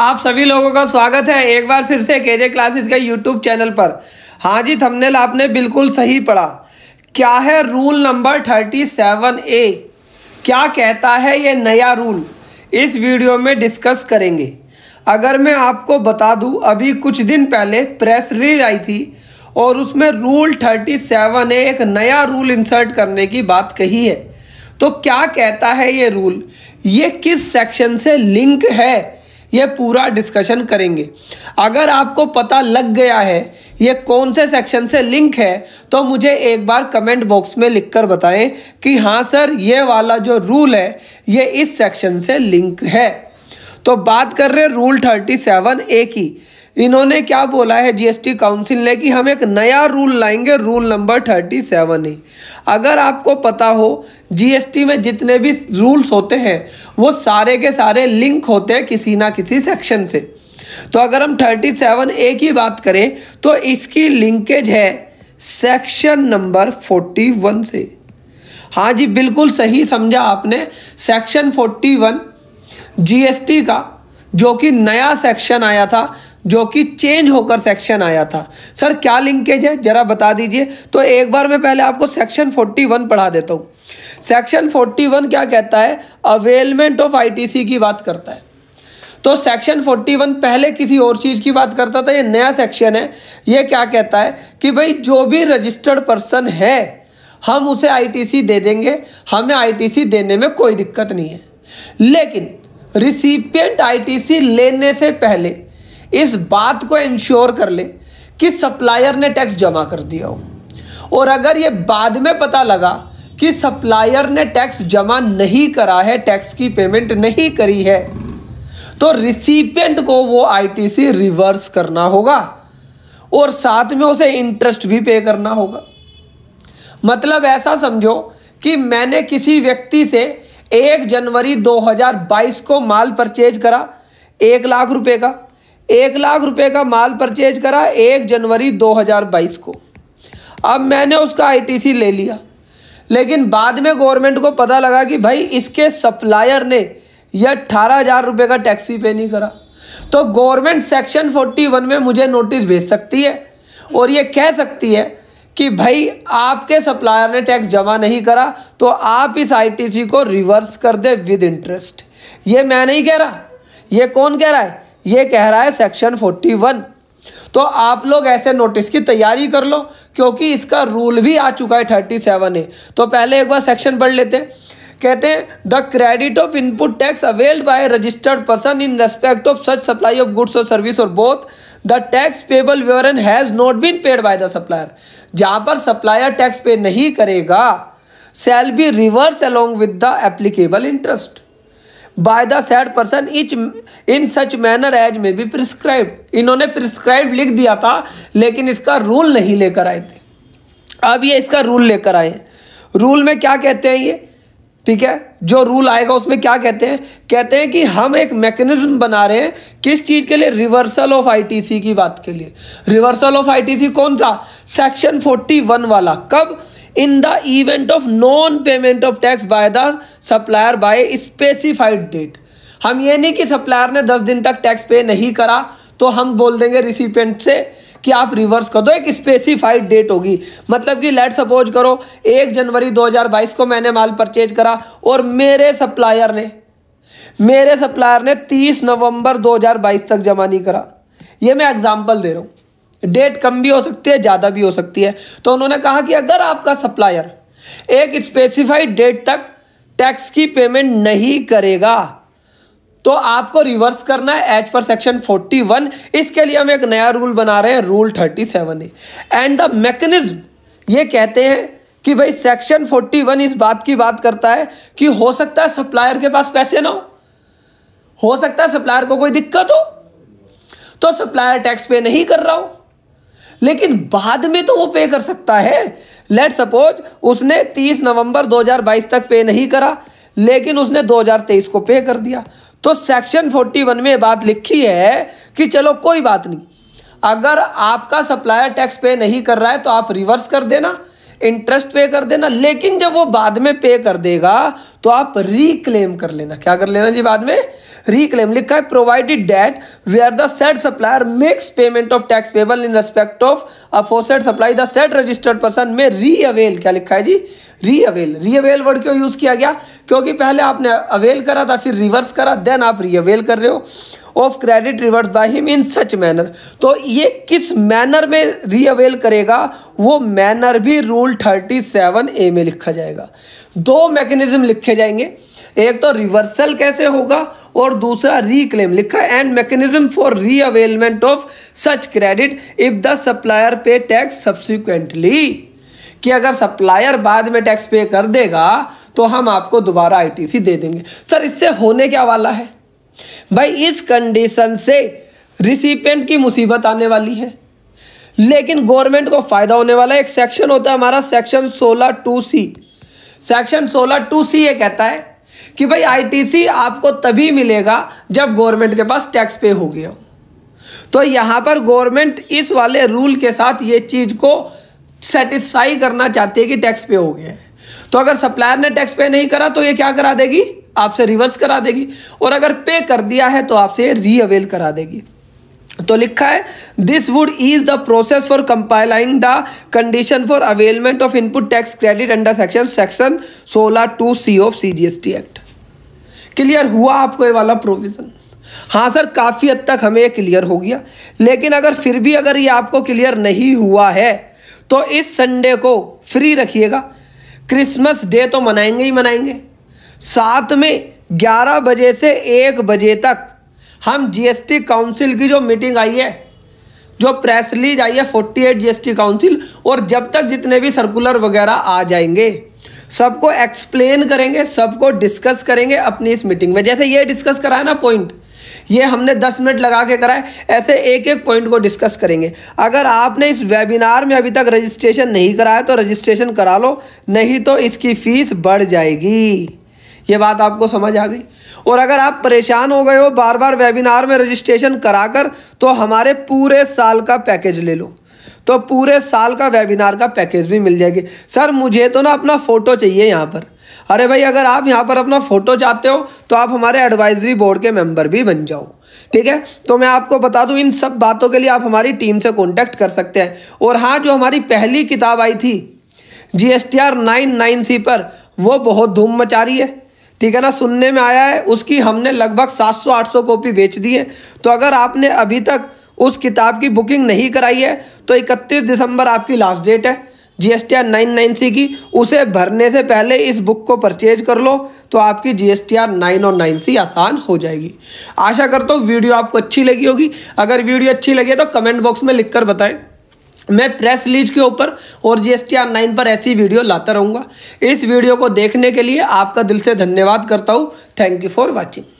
आप सभी लोगों का स्वागत है एक बार फिर से केजे क्लासेस के यूट्यूब चैनल पर हाँ जी थंबनेल आपने बिल्कुल सही पढ़ा क्या है rule number thirty seven A क्या कहता है ये नया रूल इस वीडियो में डिस्कस करेंगे अगर मैं आपको बता दूं अभी कुछ दिन पहले प्रेस रिलीज आई थी और उसमें रूल थर्टी सेवन ए एक नया रूल इंसर्ट करने की बात कही है तो क्या कहता है ये रूल ये किस सेक्शन से लिंक है ये पूरा डिस्कशन करेंगे अगर आपको पता लग गया है ये कौन से सेक्शन से लिंक है तो मुझे एक बार कमेंट बॉक्स में लिखकर बताएं कि हाँ सर ये वाला जो रूल है ये इस सेक्शन से लिंक है तो बात कर रहे हैं रूल थर्टी सेवन ए की इन्होंने क्या बोला है जीएसटी काउंसिल ने कि हम एक नया रूल लाएंगे रूल नंबर थर्टी सेवन ही अगर आपको पता हो जीएसटी में जितने भी रूल्स होते हैं वो सारे के सारे लिंक होते हैं किसी ना किसी सेक्शन से तो अगर हम थर्टी सेवन ए की बात करें तो इसकी लिंकेज है सेक्शन नंबर फोर्टी वन से हाँ जी बिल्कुल सही समझा आपने सेक्शन फोर्टी वन जीएसटी का जो कि नया सेक्शन आया था जो कि चेंज होकर सेक्शन आया था सर क्या लिंकेज है ज़रा बता दीजिए तो एक बार मैं पहले आपको सेक्शन 41 पढ़ा देता हूँ सेक्शन 41 क्या कहता है अवेलमेंट ऑफ आईटीसी की बात करता है तो सेक्शन 41 पहले किसी और चीज़ की बात करता था ये नया सेक्शन है ये क्या कहता है कि भाई जो भी रजिस्टर्ड पर्सन है हम उसे आईटीसी दे देंगे हमें आईटीसी देने में कोई दिक्कत नहीं है लेकिन रिसिपियंट आईटीसी लेने से पहले इस बात को इंश्योर कर ले कि सप्लायर ने टैक्स जमा कर दिया हो और अगर ये बाद में पता लगा कि सप्लायर ने टैक्स जमा नहीं करा है टैक्स की पेमेंट नहीं करी है तो रिसिपियंट को वो आईटीसी रिवर्स करना होगा और साथ में उसे इंटरेस्ट भी पे करना होगा मतलब ऐसा समझो कि मैंने किसी व्यक्ति से एक जनवरी 2022 को माल परचेज करा एक लाख रुपए का एक लाख रुपए का माल परचेज करा एक जनवरी 2022 को अब मैंने उसका आईटीसी ले लिया लेकिन बाद में गवर्नमेंट को पता लगा कि भाई इसके सप्लायर ने यह अट्ठारह हज़ार रुपये का टैक्सी पे नहीं करा तो गवर्नमेंट सेक्शन 41 में मुझे नोटिस भेज सकती है और ये कह सकती है कि भाई आपके सप्लायर ने टैक्स जमा नहीं करा तो आप इस आईटीसी को रिवर्स कर दे विद इंटरेस्ट ये मैं नहीं कह रहा ये कौन कह रहा है ये कह रहा है सेक्शन फोर्टी वन तो आप लोग ऐसे नोटिस की तैयारी कर लो क्योंकि इसका रूल भी आ चुका है थर्टी सेवन है तो पहले एक बार सेक्शन पढ़ लेते कहते हैं the credit of input tax availed by registered person in respect of such supply of goods और सर्विस और both the tax payable thereon has not been paid by the supplier जहां पर सप्लायर टैक्स पे नहीं करेगा shall be reversed along with the applicable interest by the said person each in such manner as may be prescribe इन्होंने prescribe लिख दिया था लेकिन इसका रूल नहीं लेकर आए थे अब ये इसका रूल लेकर आए रूल में क्या कहते हैं ये ठीक है जो रूल आएगा उसमें क्या कहते हैं कहते हैं कि हम एक मैकेनिज्म बना रहे हैं किस चीज़ के लिए रिवर्सल ऑफ आईटीसी की बात के लिए रिवर्सल ऑफ आईटीसी कौन सा सेक्शन 41 वाला कब in the event of non payment of tax by the supplier by specified date हम ये नहीं कि सप्लायर ने दस दिन तक टैक्स पे नहीं करा तो हम बोल देंगे रिसिपेंट से कि आप रिवर्स कर दो एक स्पेसिफाइड डेट होगी मतलब कि लेट सपोज करो एक जनवरी 2022 को मैंने माल परचेज करा और मेरे सप्लायर ने मेरे सप्लायर ने 30 नवंबर 2022 तक जमा नहीं करा ये मैं एग्जांपल दे रहा हूँ डेट कम भी हो सकती है ज़्यादा भी हो सकती है तो उन्होंने कहा कि अगर आपका सप्लायर एक स्पेसिफाइड डेट तक टैक्स की पेमेंट नहीं करेगा तो आपको रिवर्स करना है एज पर सेक्शन 41 इसके लिए हम एक नया रूल बना रहे हैं rule 37 seven and the mechanism ये कहते हैं कि भाई सेक्शन 41 इस बात की बात करता है कि हो सकता है सप्लायर के पास पैसे ना हो हो सकता है सप्लायर को कोई दिक्कत हो तो सप्लायर टैक्स पे नहीं कर रहा हो लेकिन बाद में तो वो पे कर सकता है लेट सपोज उसने 30 नवंबर 2022 तक पे नहीं करा लेकिन उसने 2023 को पे कर दिया तो सेक्शन 41 में बात लिखी है कि चलो कोई बात नहीं अगर आपका सप्लायर टैक्स पे नहीं कर रहा है तो आप रिवर्स कर देना इंटरेस्ट पे कर देना लेकिन जब वो बाद में पे कर देगा तो आप रिक्लेम कर लेना क्या कर लेना जी बाद में रिक्लेम लिखा है provided that where the said supplier makes payment of tax payable in respect of aforesaid supply the said registered person may री अवेल क्या लिखा है जी री अवेल री अवेल वर्ड क्यों यूज किया गया क्योंकि पहले आपने अवेल करा था फिर रिवर्स करा देन आप री अवेल कर रहे हो of credit reverse by him in such manner तो ये किस मैनर में रीअवेल करेगा वो मैनर भी रूल थर्टी सेवन ए में लिखा जाएगा दो मैकेनिज्म लिखे जाएंगे एक तो रिवर्सल कैसे होगा और दूसरा रिक्लेम लिखा and mechanism for reavailment of such credit if the supplier pay tax subsequently कि अगर सप्लायर बाद में टैक्स पे कर देगा तो हम आपको दोबारा आईटीसी दे देंगे सर इससे होने क्या वाला है भाई इस कंडीशन से रिसिपेंट की मुसीबत आने वाली है लेकिन गवर्नमेंट को फ़ायदा होने वाला एक सेक्शन होता है हमारा सेक्शन सोलह टू सी सेक्शन सोलह टू सी ये कहता है कि भाई आईटीसी आपको तभी मिलेगा जब गवर्नमेंट के पास टैक्स पे हो गया हो तो यहां पर गवर्नमेंट इस वाले रूल के साथ ये चीज़ को सेटिस्फाई करना चाहती है कि टैक्स पे हो गया तो अगर सप्लायर ने टैक्स पे नहीं करा तो ये क्या करा देगी आपसे रिवर्स करा देगी और अगर पे कर दिया है तो आपसे रीअवेल करा देगी तो लिखा है this would is the process for complying the condition for availment of input tax credit under section section सोलह two C of C G S T act clear हुआ आपको ये वाला प्रोविजन हाँ सर काफ़ी हद तक हमें ये क्लियर हो गया लेकिन अगर फिर भी अगर ये आपको क्लियर नहीं हुआ है तो इस संडे को फ्री रखिएगा क्रिसमस डे तो मनाएंगे ही मनाएंगे साथ में 11 बजे से 1 बजे तक हम जीएसटी काउंसिल की जो मीटिंग आई है जो प्रेस रिलीज आई है फोर्टी एट जी काउंसिल और जब तक जितने भी सर्कुलर वगैरह आ जाएंगे सबको एक्सप्लेन करेंगे सबको डिस्कस करेंगे अपनी इस मीटिंग में जैसे ये डिस्कस करा है ना पॉइंट ये हमने 10 मिनट लगा के कराए ऐसे एक एक पॉइंट को डिस्कस करेंगे अगर आपने इस वेबिनार में अभी तक रजिस्ट्रेशन नहीं कराया तो रजिस्ट्रेशन करा लो नहीं तो इसकी फीस बढ़ जाएगी ये बात आपको समझ आ गई और अगर आप परेशान हो गए हो बार बार वेबिनार में रजिस्ट्रेशन कराकर तो हमारे पूरे साल का पैकेज ले लो तो पूरे साल का वेबिनार का पैकेज भी मिल जाएगी सर मुझे तो ना अपना फ़ोटो चाहिए यहाँ पर अरे भाई अगर आप यहाँ पर अपना फ़ोटो चाहते हो तो आप हमारे एडवाइजरी बोर्ड के मेंबर भी बन जाओ ठीक है तो मैं आपको बता दूँ इन सब बातों के लिए आप हमारी टीम से कॉन्टैक्ट कर सकते हैं और हाँ जो हमारी पहली किताब आई थी G S T R nine nine C पर वो बहुत धूम मचा रही है ठीक है ना सुनने में आया है उसकी हमने लगभग 700-800 कॉपी बेच दी है तो अगर आपने अभी तक उस किताब की बुकिंग नहीं कराई है तो 31 दिसंबर आपकी लास्ट डेट है G S T R nine nine C की उसे भरने से पहले इस बुक को परचेज कर लो तो आपकी G S T R nine और नाइन सी आसान हो जाएगी आशा करता हूँ वीडियो आपको अच्छी लगी होगी अगर वीडियो अच्छी लगी तो कमेंट बॉक्स में लिख कर बताएं मैं प्रेस लीज के ऊपर और जीएसटी ऑनलाइन पर ऐसी वीडियो लाता रहूँगा इस वीडियो को देखने के लिए आपका दिल से धन्यवाद करता हूँ थैंक यू फॉर वॉचिंग